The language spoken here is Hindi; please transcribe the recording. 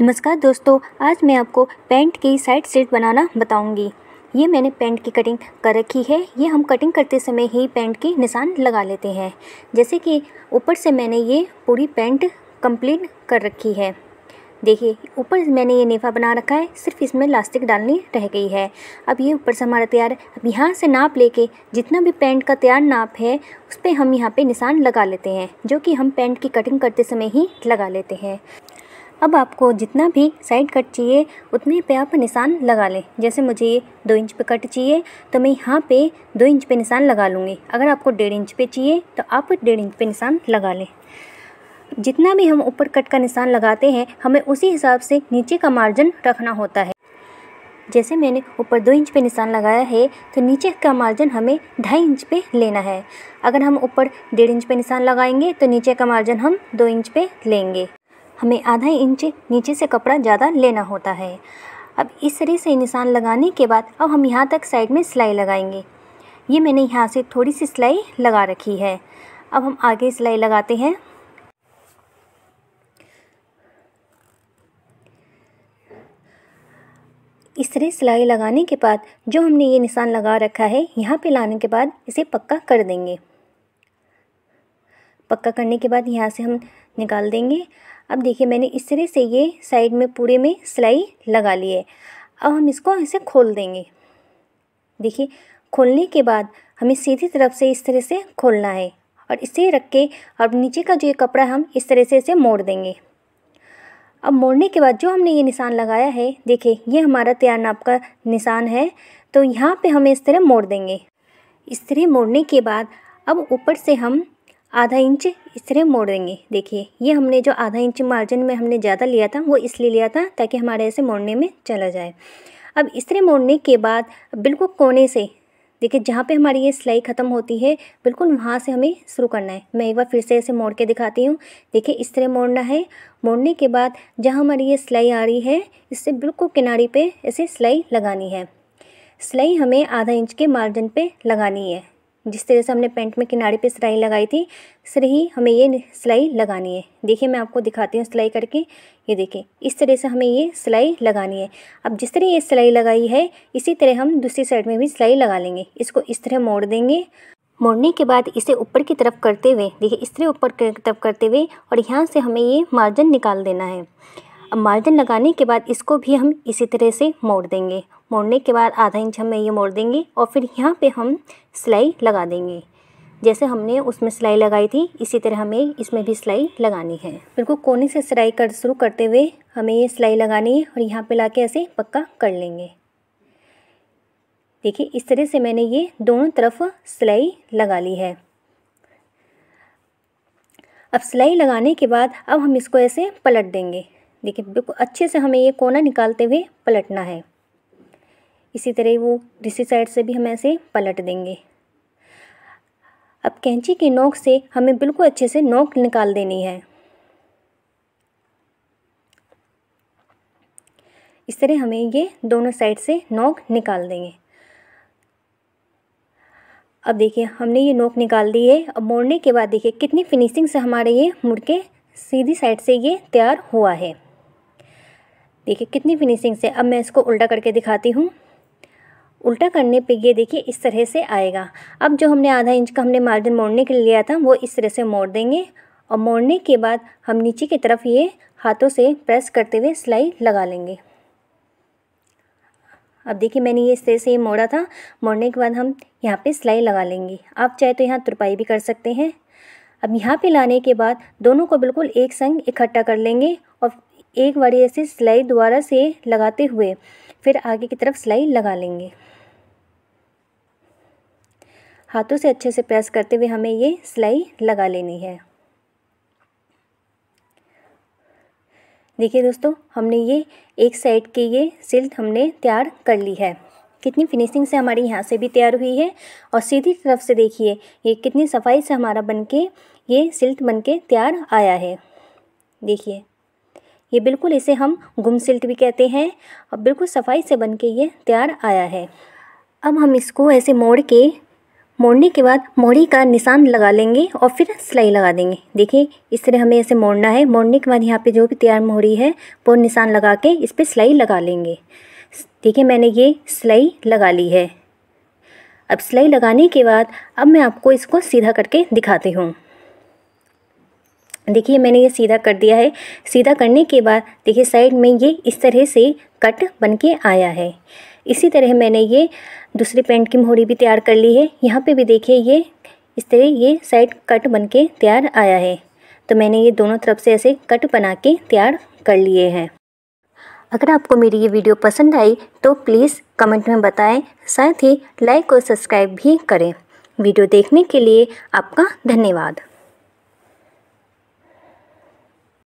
नमस्कार दोस्तों आज मैं आपको पेंट की साइड स्लिट बनाना बताऊंगी ये मैंने पेंट की कटिंग कर रखी है ये हम कटिंग करते समय ही पेंट के निशान लगा लेते हैं जैसे कि ऊपर से मैंने ये पूरी पेंट कंप्लीट कर रखी है देखिए ऊपर मैंने ये नेफा बना रखा है सिर्फ इसमें लास्टिक डालनी रह गई है अब ये ऊपर से हमारा तैयार अब यहाँ से नाप लेके जितना भी पेंट का तैयार नाप है उस पर हम यहाँ पे निशान लगा लेते हैं जो कि हम पेंट की कटिंग करते समय ही लगा लेते हैं अब आपको जितना भी साइड कट चाहिए उतने पे आप निशान लगा लें जैसे मुझे ये दो इंच पे कट चाहिए तो मैं यहाँ पे दो इंच पे निशान लगा लूँगी अगर आपको डेढ़ इंच पे चाहिए तो आप डेढ़ इंच पे निशान लगा लें जितना भी हम ऊपर कट का निशान लगाते हैं हमें उसी हिसाब से नीचे का मार्जिन रखना होता है जैसे मैंने ऊपर दो इंच पे निशान लगाया है तो नीचे का मार्जिन हमें ढाई इंच पे लेना है अगर हम ऊपर डेढ़ इंच पे निशान लगाएंगे तो नीचे का मार्जिन हम दो इंच पे लेंगे हमें आधा इंच नीचे से कपड़ा ज़्यादा लेना होता है अब इस तरह से निशान लगाने के बाद अब हम यहाँ तक साइड में सिलाई लगाएंगे ये मैंने यहाँ से थोड़ी सी सिलाई लगा रखी है अब हम आगे सिलाई लगाते हैं इस तरह सिलाई लगाने के बाद जो हमने ये निशान लगा रखा है यहाँ पे लाने के बाद इसे पक्का कर देंगे पक्का करने के बाद यहाँ से हम निकाल देंगे अब देखिए मैंने इस तरह से ये साइड में पूरे में सिलाई लगा ली है अब हम इसको ऐसे खोल देंगे देखिए खोलने के बाद हमें सीधी तरफ से इस तरह से खोलना है और इसे रख के और नीचे का जो ये कपड़ा हम इस तरह से इसे मोड़ देंगे अब मोड़ने के बाद जो हमने ये निशान लगाया है देखिए ये हमारा तैयार नाप का निशान है तो यहाँ पे हमें इस तरह मोड़ देंगे इस तरह मोड़ने के बाद अब ऊपर से हम आधा इंच इस तरह मोड़ देंगे देखिए ये हमने जो आधा इंच मार्जिन में हमने ज़्यादा लिया था वो इसलिए लिया था ताकि हमारे ऐसे मोड़ने में चला जाए अब इस तरह मोड़ने के बाद बिल्कुल कोने से देखिए जहाँ पे हमारी ये सिलाई ख़त्म होती है बिल्कुल वहाँ से हमें शुरू करना है मैं एक बार फिर से ऐसे मोड़ के दिखाती हूँ देखिए इस तरह मोड़ना है मोड़ने के बाद जहाँ हमारी ये सिलाई आ रही है इससे बिल्कुल किनारे पे ऐसे सिलाई लगानी है सिलाई हमें आधा इंच के मार्जिन पे लगानी है जिस तरह से हमने पेंट में किनारे पे सिलाई लगाई थी सर ही हमें ये सिलाई लगानी है देखिए मैं आपको दिखाती हूँ सिलाई करके ये देखिए इस तरह से हमें ये सिलाई लगानी है अब जिस तरह ये सिलाई लगाई है इसी तरह हम दूसरी साइड में भी सिलाई लगा लेंगे इसको इस तरह मोड़ देंगे मोड़ने के बाद इसे ऊपर की तरफ करते हुए देखिए इस तरह ऊपर की तरफ करते हुए और यहाँ से हमें ये मार्जिन निकाल देना है अब मार्जिन लगाने के बाद इसको भी हम इसी तरह से मोड़ देंगे मोड़ने के बाद आधा इंच हमें ये मोड़ देंगे और फिर यहाँ पे हम सिलाई लगा देंगे जैसे हमने उसमें सिलाई लगाई थी इसी तरह हमें इसमें भी सिलाई लगानी है बिल्कुल कोने से सिलाई कर शुरू करते हुए हमें ये सिलाई लगानी है और यहाँ पे के ऐसे पक्का कर लेंगे देखिए इस तरह से मैंने ये दोनों तरफ सिलाई लगा ली है अब सिलाई लगाने के बाद अब हम इसको ऐसे पलट देंगे देखिए बिल्कुल अच्छे से हमें ये कोना निकालते हुए पलटना है इसी तरह वो दूसरी साइड से भी हम ऐसे पलट देंगे अब कैंची की नोक से हमें बिल्कुल अच्छे से नोक निकाल देनी है इस तरह हमें ये दोनों साइड से नोक निकाल देंगे अब देखिए हमने ये नोक निकाल दी है अब मोड़ने के बाद देखिए कितनी फिनिशिंग से हमारे ये मुड़ के सीधी साइड से ये तैयार हुआ है देखिए कितनी फिनिशिंग से अब मैं इसको उल्टा करके दिखाती हूँ उल्टा करने पे ये देखिए इस तरह से आएगा अब जो हमने आधा इंच का हमने मार्जिन मोड़ने के लिए लिया था वो इस तरह से मोड़ देंगे और मोड़ने के बाद हम नीचे की तरफ ये हाथों से प्रेस करते हुए सिलाई लगा लेंगे अब देखिए मैंने ये इस तरह से ये मोड़ा था मोड़ने के बाद हम यहाँ पे सिलाई लगा लेंगे आप चाहे तो यहाँ तुरपाई भी कर सकते हैं अब यहाँ पे लाने के बाद दोनों को बिल्कुल एक संग इकट्ठा कर लेंगे और एक बार ऐसे सिलाई दोबारा से लगाते हुए फिर आगे की तरफ सिलाई लगा लेंगे हाथों से अच्छे से प्रेस करते हुए हमें ये सिलाई लगा लेनी है देखिए दोस्तों हमने ये एक साइड की ये सिल्क हमने तैयार कर ली है कितनी फिनिशिंग से हमारी यहाँ से भी तैयार हुई है और सीधी तरफ से देखिए ये कितनी सफाई से हमारा बनके ये सिल्क बनके तैयार आया है देखिए ये बिल्कुल इसे हम गुम सिल्क भी कहते हैं और बिल्कुल सफाई से बन के ये तैयार आया है अब हम इसको ऐसे मोड़ के मोड़ने के बाद मोड़ी का निशान लगा लेंगे और फिर सिलाई लगा देंगे देखिए इस तरह हमें ऐसे मोड़ना है मोड़ने के बाद यहाँ पे जो भी तैयार मोड़ी है वो निशान लगा के इस पर सिलाई लगा लेंगे देखिए मैंने ये सिलाई लगा ली है अब सिलाई लगाने के बाद अब मैं आपको इसको सीधा करके दिखाती हूँ देखिए मैंने ये सीधा कर दिया है सीधा करने के बाद देखिए साइड में ये इस तरह से कट बन के आया है इसी तरह मैंने ये दूसरी पेंट की मोहरी भी तैयार कर ली है यहाँ पे भी देखिए ये इस तरह ये साइड कट बन के तैयार आया है तो मैंने ये दोनों तरफ से ऐसे कट बना के तैयार कर लिए हैं अगर आपको मेरी ये वीडियो पसंद आई तो प्लीज़ कमेंट में बताएं साथ ही लाइक और सब्सक्राइब भी करें वीडियो देखने के लिए आपका धन्यवाद